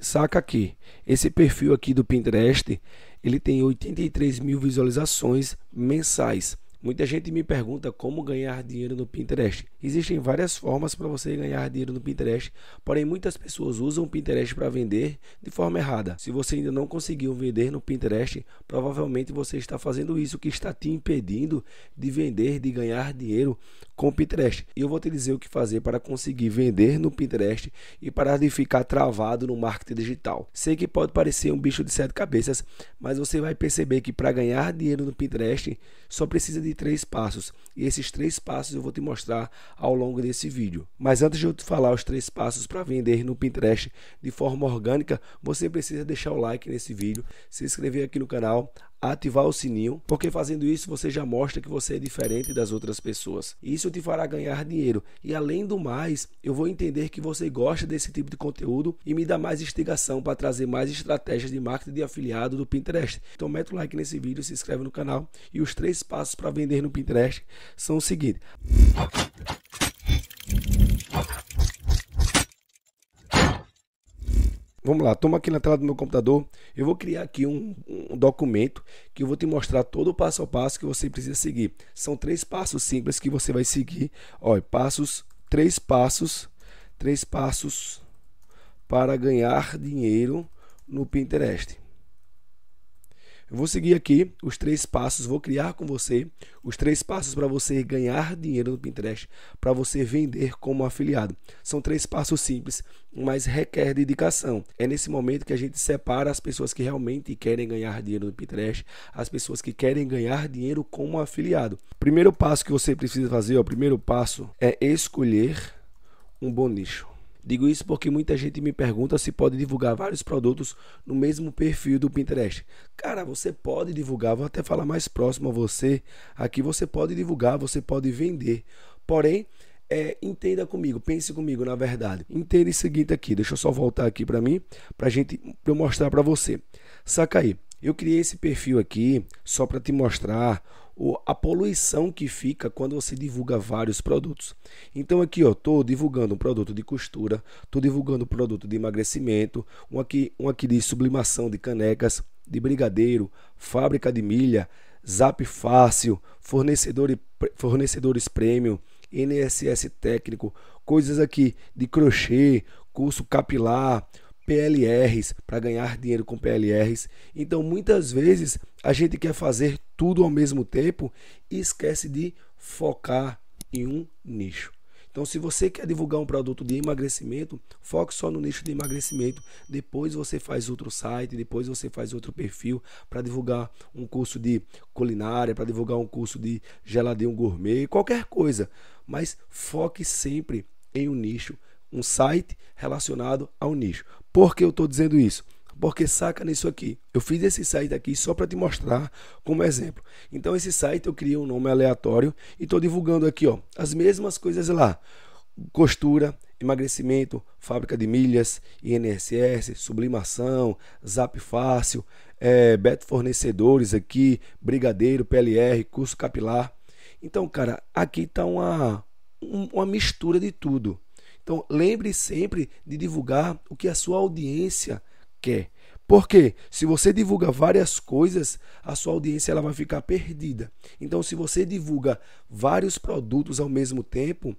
Saca aqui, esse perfil aqui do Pinterest, ele tem 83 mil visualizações mensais. Muita gente me pergunta como ganhar dinheiro no Pinterest. Existem várias formas para você ganhar dinheiro no Pinterest, porém muitas pessoas usam o Pinterest para vender de forma errada. Se você ainda não conseguiu vender no Pinterest, provavelmente você está fazendo isso que está te impedindo de vender, de ganhar dinheiro com o Pinterest. E eu vou te dizer o que fazer para conseguir vender no Pinterest e parar de ficar travado no marketing digital. Sei que pode parecer um bicho de sete cabeças, mas você vai perceber que para ganhar dinheiro no Pinterest só precisa de três passos. E esses três passos eu vou te mostrar ao longo desse vídeo. Mas antes de eu te falar os três passos para vender no Pinterest de forma orgânica, você precisa deixar o like nesse vídeo, se inscrever aqui no canal, ativar o sininho, porque fazendo isso você já mostra que você é diferente das outras pessoas. Isso te fará ganhar dinheiro e além do mais, eu vou entender que você gosta desse tipo de conteúdo e me dá mais instigação para trazer mais estratégias de marketing de afiliado do Pinterest. Então mete o like nesse vídeo, se inscreve no canal e os três passos para vender no Pinterest são o seguinte: Vamos lá, toma aqui na tela do meu computador. Eu vou criar aqui um, um, documento que eu vou te mostrar todo o passo a passo que você precisa seguir. São três passos simples que você vai seguir. Olha, passos, três passos, três passos para ganhar dinheiro no Pinterest. Eu vou seguir aqui os três passos, vou criar com você os três passos para você ganhar dinheiro no Pinterest, para você vender como afiliado. São três passos simples, mas requer dedicação. É nesse momento que a gente separa as pessoas que realmente querem ganhar dinheiro no Pinterest, as pessoas que querem ganhar dinheiro como afiliado. Primeiro passo que você precisa fazer, ó, o primeiro passo é escolher um bom nicho. Digo isso porque muita gente me pergunta se pode divulgar vários produtos no mesmo perfil do Pinterest. Cara, você pode divulgar, vou até falar mais próximo a você. Aqui você pode divulgar, você pode vender. Porém, é, entenda comigo, pense comigo, na verdade. Entenda o seguinte aqui, deixa eu só voltar aqui para mim, para gente pra eu mostrar para você. Saca aí. Eu criei esse perfil aqui só para te mostrar a poluição que fica quando você divulga vários produtos. Então aqui eu estou divulgando um produto de costura, estou divulgando um produto de emagrecimento, um aqui, um aqui de sublimação de canecas, de brigadeiro, fábrica de milha, Zap Fácil, fornecedor, fornecedores prêmio, NSS técnico, coisas aqui de crochê, curso capilar, PLRs, para ganhar dinheiro com PLRs. Então, muitas vezes a gente quer fazer tudo ao mesmo tempo e esquece de focar em um nicho. Então, se você quer divulgar um produto de emagrecimento, foque só no nicho de emagrecimento. Depois você faz outro site, depois você faz outro perfil para divulgar um curso de culinária, para divulgar um curso de geladinho gourmet, qualquer coisa. Mas foque sempre em um nicho, um site relacionado ao nicho. Por que eu estou dizendo isso? Porque saca nisso aqui. Eu fiz esse site aqui só para te mostrar como exemplo. Então esse site eu criei um nome aleatório e estou divulgando aqui ó, as mesmas coisas lá. Costura, emagrecimento, fábrica de milhas, INSS, sublimação, Zap Fácil, é, Beto Fornecedores aqui, Brigadeiro, PLR, curso capilar. Então, cara, aqui está uma, uma mistura de tudo. Então, lembre sempre de divulgar o que a sua audiência quer. Porque se você divulga várias coisas, a sua audiência ela vai ficar perdida. Então, se você divulga vários produtos ao mesmo tempo,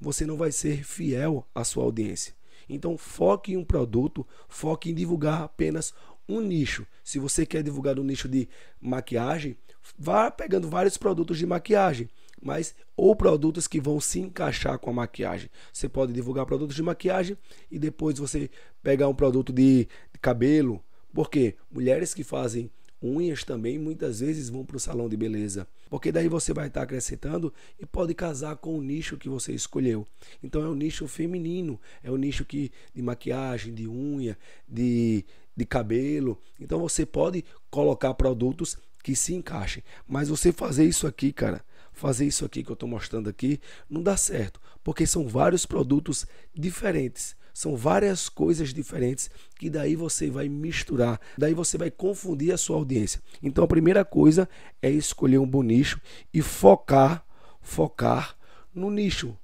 você não vai ser fiel à sua audiência. Então, foque em um produto, foque em divulgar apenas um nicho. Se você quer divulgar um nicho de maquiagem, vá pegando vários produtos de maquiagem mas ou produtos que vão se encaixar com a maquiagem. Você pode divulgar produtos de maquiagem e depois você pegar um produto de, de cabelo. Porque mulheres que fazem unhas também muitas vezes vão para o salão de beleza, porque daí você vai estar tá acrescentando e pode casar com o nicho que você escolheu. Então é um nicho feminino, é um nicho que de maquiagem, de unha, de, de cabelo. Então você pode colocar produtos que se encaixem, mas você fazer isso aqui, cara, fazer isso aqui que eu estou mostrando aqui, não dá certo, porque são vários produtos diferentes. São várias coisas diferentes que daí você vai misturar, daí você vai confundir a sua audiência. Então a primeira coisa é escolher um bom nicho e focar, focar no nicho.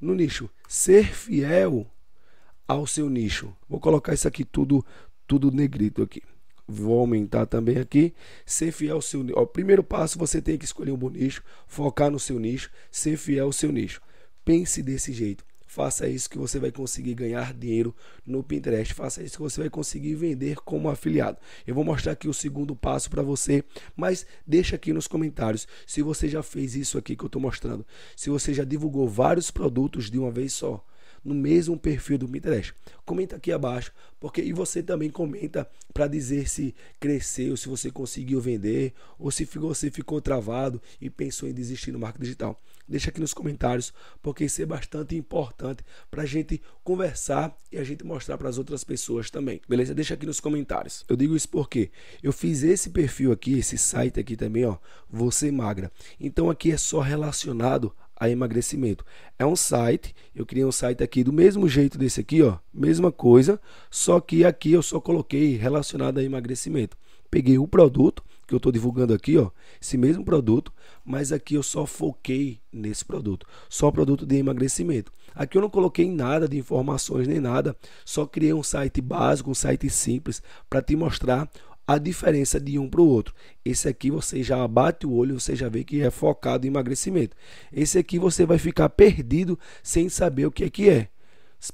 No nicho, ser fiel ao seu nicho. Vou colocar isso aqui tudo tudo negrito aqui vou aumentar também aqui. Ser fiel ao seu nicho. primeiro passo você tem que escolher um bom nicho, focar no seu nicho, ser fiel ao seu nicho. Pense desse jeito. Faça isso que você vai conseguir ganhar dinheiro no Pinterest. Faça isso que você vai conseguir vender como afiliado. Eu vou mostrar aqui o segundo passo para você, mas deixa aqui nos comentários se você já fez isso aqui que eu estou mostrando. Se você já divulgou vários produtos de uma vez só no mesmo perfil do Pinterest. Comenta aqui abaixo, porque e você também comenta para dizer se cresceu, se você conseguiu vender ou se você ficou travado e pensou em desistir no marketing digital. Deixa aqui nos comentários, porque isso é bastante importante para a gente conversar e a gente mostrar para as outras pessoas também. Beleza? Deixa aqui nos comentários. Eu digo isso porque eu fiz esse perfil aqui, esse site aqui também, ó, você magra. Então aqui é só relacionado a emagrecimento. É um site, eu criei um site aqui do mesmo jeito desse aqui, ó, mesma coisa, só que aqui eu só coloquei relacionado a emagrecimento. Peguei o produto que eu estou divulgando aqui, ó, esse mesmo produto, mas aqui eu só foquei nesse produto, só produto de emagrecimento. Aqui eu não coloquei nada de informações nem nada, só criei um site básico, um site simples para te mostrar a diferença de um para o outro. Esse aqui você já bate o olho, você já vê que é focado em emagrecimento. Esse aqui você vai ficar perdido sem saber o que é que é.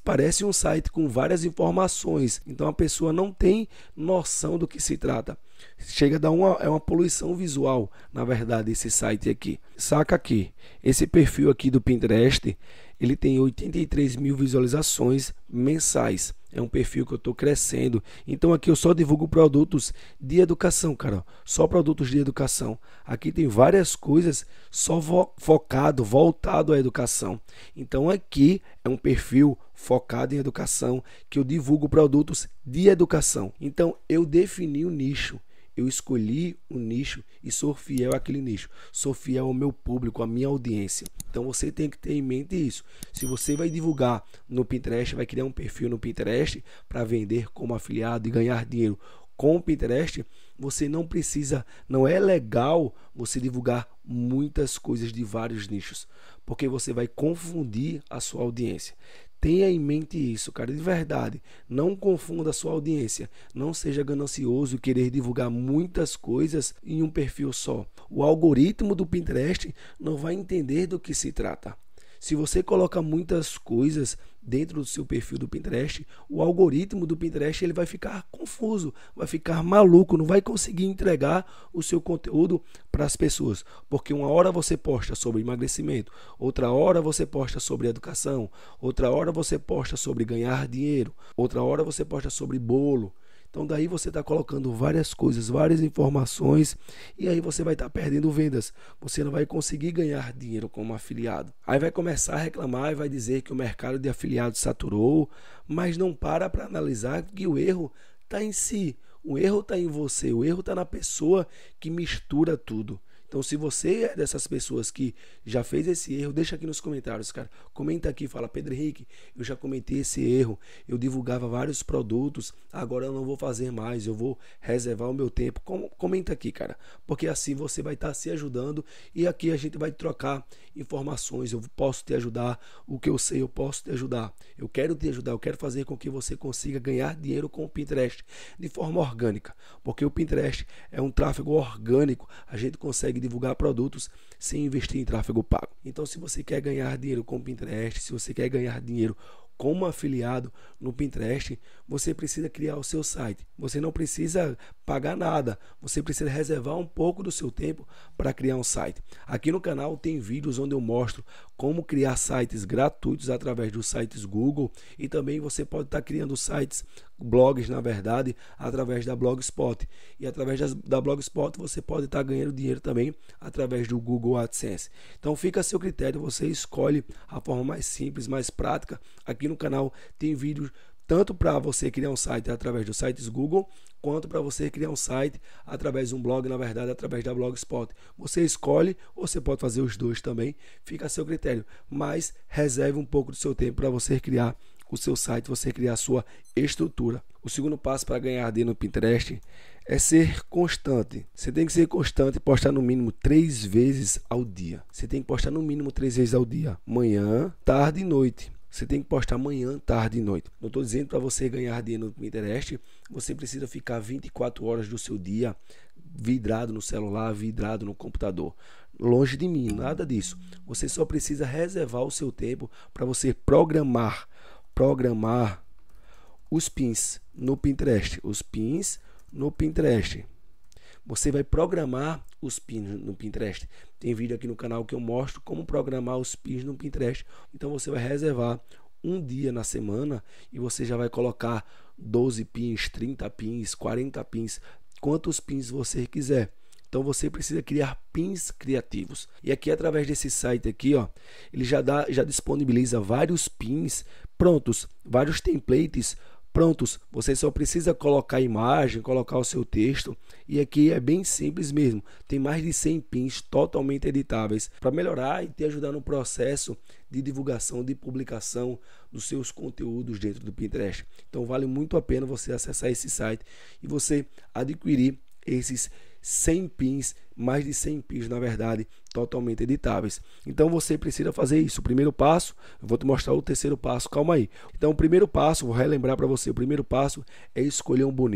Parece um site com várias informações, então a pessoa não tem noção do que se trata. Chega a dar uma, é uma poluição visual, na verdade, esse site aqui. Saca aqui, esse perfil aqui do Pinterest, ele tem 83 mil visualizações mensais. É um perfil que eu estou crescendo. Então aqui eu só divulgo produtos de educação, cara. Só produtos de educação. Aqui tem várias coisas só focado, voltado à educação. Então aqui é um perfil focado em educação que eu divulgo produtos de educação. Então eu defini o nicho. Eu escolhi o um nicho e sou fiel àquele nicho. Sou fiel ao meu público, à minha audiência. Então você tem que ter em mente isso. Se você vai divulgar no Pinterest, vai criar um perfil no Pinterest para vender como afiliado e ganhar dinheiro com o Pinterest, você não precisa, não é legal você divulgar muitas coisas de vários nichos, porque você vai confundir a sua audiência. Tenha em mente isso, cara, de verdade. Não confunda a sua audiência. Não seja ganancioso e querer divulgar muitas coisas em um perfil só. O algoritmo do Pinterest não vai entender do que se trata. Se você coloca muitas coisas dentro do seu perfil do Pinterest, o algoritmo do Pinterest ele vai ficar confuso, vai ficar maluco, não vai conseguir entregar o seu conteúdo para as pessoas, porque uma hora você posta sobre emagrecimento, outra hora você posta sobre educação, outra hora você posta sobre ganhar dinheiro, outra hora você posta sobre bolo. Então daí você está colocando várias coisas, várias informações e aí você vai estar tá perdendo vendas. Você não vai conseguir ganhar dinheiro como afiliado. Aí vai começar a reclamar e vai dizer que o mercado de afiliados saturou, mas não para para analisar que o erro está em si. O erro está em você, o erro está na pessoa que mistura tudo. Então, se você é dessas pessoas que já fez esse erro, deixa aqui nos comentários, cara. Comenta aqui, fala, Pedro Henrique, eu já cometi esse erro. Eu divulgava vários produtos, agora eu não vou fazer mais, eu vou reservar o meu tempo. Com comenta aqui, cara, porque assim você vai estar tá se ajudando e aqui a gente vai trocar informações. Eu posso te ajudar, o que eu sei, eu posso te ajudar. Eu quero te ajudar, eu quero fazer com que você consiga ganhar dinheiro com o Pinterest de forma orgânica, porque o Pinterest é um tráfego orgânico. A gente consegue consegue divulgar produtos sem investir em tráfego pago. Então, se você quer ganhar dinheiro com o Pinterest, se você quer ganhar dinheiro como afiliado no Pinterest, você precisa criar o seu site. Você não precisa pagar nada, você precisa reservar um pouco do seu tempo para criar um site. Aqui no canal tem vídeos onde eu mostro como criar sites gratuitos através dos sites Google e também você pode estar tá criando sites blogs, na verdade, através da Blogspot. E através das, da Blogspot você pode estar tá ganhando dinheiro também através do Google AdSense. Então fica a seu critério, você escolhe a forma mais simples, mais prática. Aqui no canal tem vídeos tanto para você criar um site através dos sites Google, quanto para você criar um site através de um blog, na verdade, através da Blogspot. Você escolhe, ou você pode fazer os dois também, fica a seu critério, mas reserve um pouco do seu tempo para você criar o seu site, você criar a sua estrutura. O segundo passo para ganhar dinheiro no Pinterest é ser constante. Você tem que ser constante e postar no mínimo três vezes ao dia. Você tem que postar no mínimo três vezes ao dia: manhã, tarde e noite. Você tem que postar manhã, tarde e noite. Não estou dizendo para você ganhar dinheiro no Pinterest, você precisa ficar 24 horas do seu dia vidrado no celular, vidrado no computador. Longe de mim, nada disso. Você só precisa reservar o seu tempo para você programar programar os pins no Pinterest. Os pins no Pinterest. Você vai programar os pins no Pinterest. Tem vídeo aqui no canal que eu mostro como programar os pins no Pinterest. Então você vai reservar um dia na semana e você já vai colocar 12 pins, 30 pins, 40 pins, quantos pins você quiser. Então você precisa criar pins criativos. E aqui através desse site aqui, ó, ele já dá, já disponibiliza vários pins prontos, vários templates prontos. Você só precisa colocar a imagem, colocar o seu texto. E aqui é bem simples mesmo. Tem mais de 100 pins totalmente editáveis para melhorar e te ajudar no processo de divulgação, de publicação dos seus conteúdos dentro do Pinterest. Então vale muito a pena você acessar esse site e você adquirir esses 100 pins, mais de 100 pins na verdade, totalmente editáveis. Então você precisa fazer isso. O primeiro passo, vou te mostrar o terceiro passo, calma aí. Então o primeiro passo, vou relembrar para você, o primeiro passo é escolher um bom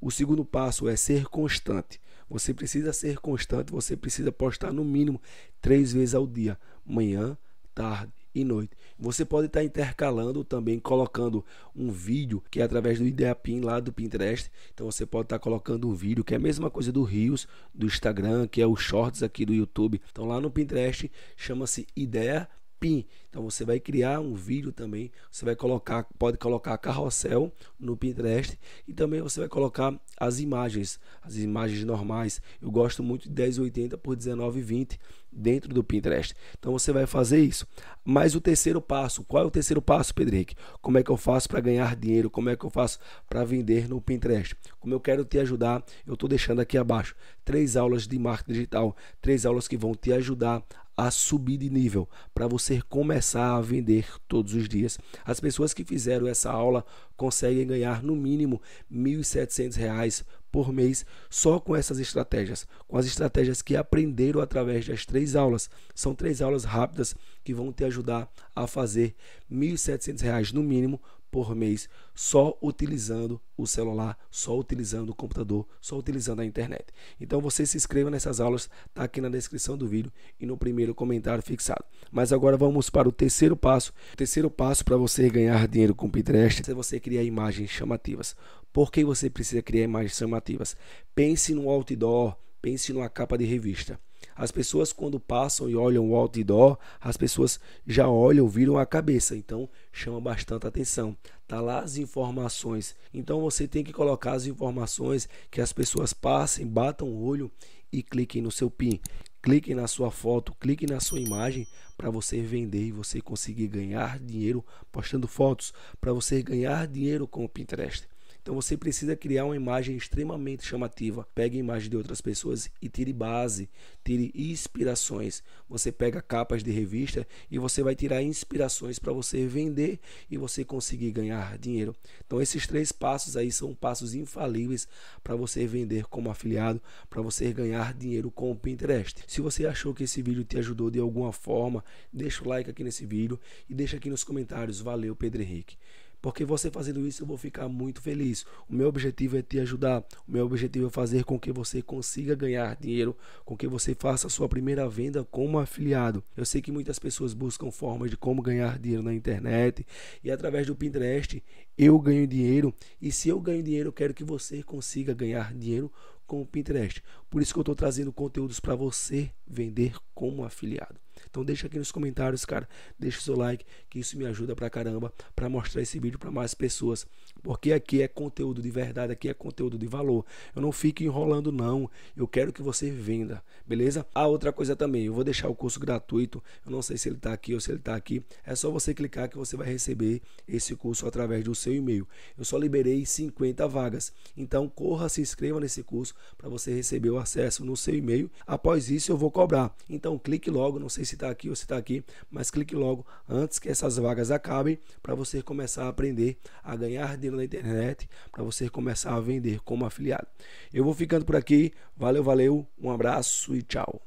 O segundo passo é ser constante. Você precisa ser constante, você precisa postar no mínimo três vezes ao dia, manhã, tarde e noite. Você pode estar intercalando também, colocando um vídeo que é através do IdeaPin lá do Pinterest. Então você pode estar colocando um vídeo que é a mesma coisa do Rios, do Instagram, que é o Shorts aqui do YouTube. Então lá no Pinterest chama-se Ideia PIN. Então você vai criar um vídeo também, você vai colocar, pode colocar carrossel no Pinterest e também você vai colocar as imagens, as imagens normais. Eu gosto muito de 1080 por 1920 dentro do Pinterest. Então você vai fazer isso. Mas o terceiro passo, qual é o terceiro passo, Pedrick? Como é que eu faço para ganhar dinheiro? Como é que eu faço para vender no Pinterest? Como eu quero te ajudar, eu estou deixando aqui abaixo três aulas de marketing digital, três aulas que vão te ajudar a subir de nível, para você começar a vender todos os dias. As pessoas que fizeram essa aula conseguem ganhar no mínimo R$ 1.700 por mês só com essas estratégias, com as estratégias que aprenderam através das três aulas. São três aulas rápidas que vão te ajudar a fazer R$ 1.700 no mínimo por mês só utilizando o celular, só utilizando o computador, só utilizando a internet. Então você se inscreva nessas aulas, tá aqui na descrição do vídeo e no primeiro comentário fixado. Mas agora vamos para o terceiro passo. O terceiro passo para você ganhar dinheiro com Pinterest é você criar imagens chamativas. Por que você precisa criar imagens chamativas? Pense no outdoor, pense numa capa de revista as pessoas quando passam e olham o outdoor, as pessoas já olham, viram a cabeça, então chama bastante atenção. Tá lá as informações. Então você tem que colocar as informações que as pessoas passem, batam o olho e cliquem no seu PIN. Clique na sua foto, clique na sua imagem para você vender e você conseguir ganhar dinheiro postando fotos, para você ganhar dinheiro com o Pinterest. Então você precisa criar uma imagem extremamente chamativa. Pegue a imagem de outras pessoas e tire base, tire inspirações. Você pega capas de revista e você vai tirar inspirações para você vender e você conseguir ganhar dinheiro. Então esses três passos aí são passos infalíveis para você vender como afiliado, para você ganhar dinheiro com o Pinterest. Se você achou que esse vídeo te ajudou de alguma forma, deixa o like aqui nesse vídeo e deixa aqui nos comentários. Valeu, Pedro Henrique. Porque você fazendo isso, eu vou ficar muito feliz. O meu objetivo é te ajudar. O meu objetivo é fazer com que você consiga ganhar dinheiro, com que você faça a sua primeira venda como afiliado. Eu sei que muitas pessoas buscam formas de como ganhar dinheiro na internet e através do Pinterest eu ganho dinheiro. E se eu ganho dinheiro, eu quero que você consiga ganhar dinheiro com o Pinterest. Por isso que eu estou trazendo conteúdos para você vender como afiliado. Então deixa aqui nos comentários, cara, deixa o seu like, que isso me ajuda pra caramba para mostrar esse vídeo para mais pessoas, porque aqui é conteúdo de verdade, aqui é conteúdo de valor. Eu não fico enrolando não, eu quero que você venda, beleza? A ah, outra coisa também, eu vou deixar o curso gratuito. Eu não sei se ele tá aqui ou se ele tá aqui. É só você clicar que você vai receber esse curso através do seu e-mail. Eu só liberei 50 vagas. Então corra, se inscreva nesse curso para você receber o acesso no seu e-mail. Após isso eu vou cobrar. Então clique logo, não sei se está aqui ou se está aqui, mas clique logo antes que essas vagas acabem para você começar a aprender a ganhar dinheiro na internet, para você começar a vender como afiliado. Eu vou ficando por aqui. Valeu, valeu, um abraço e tchau.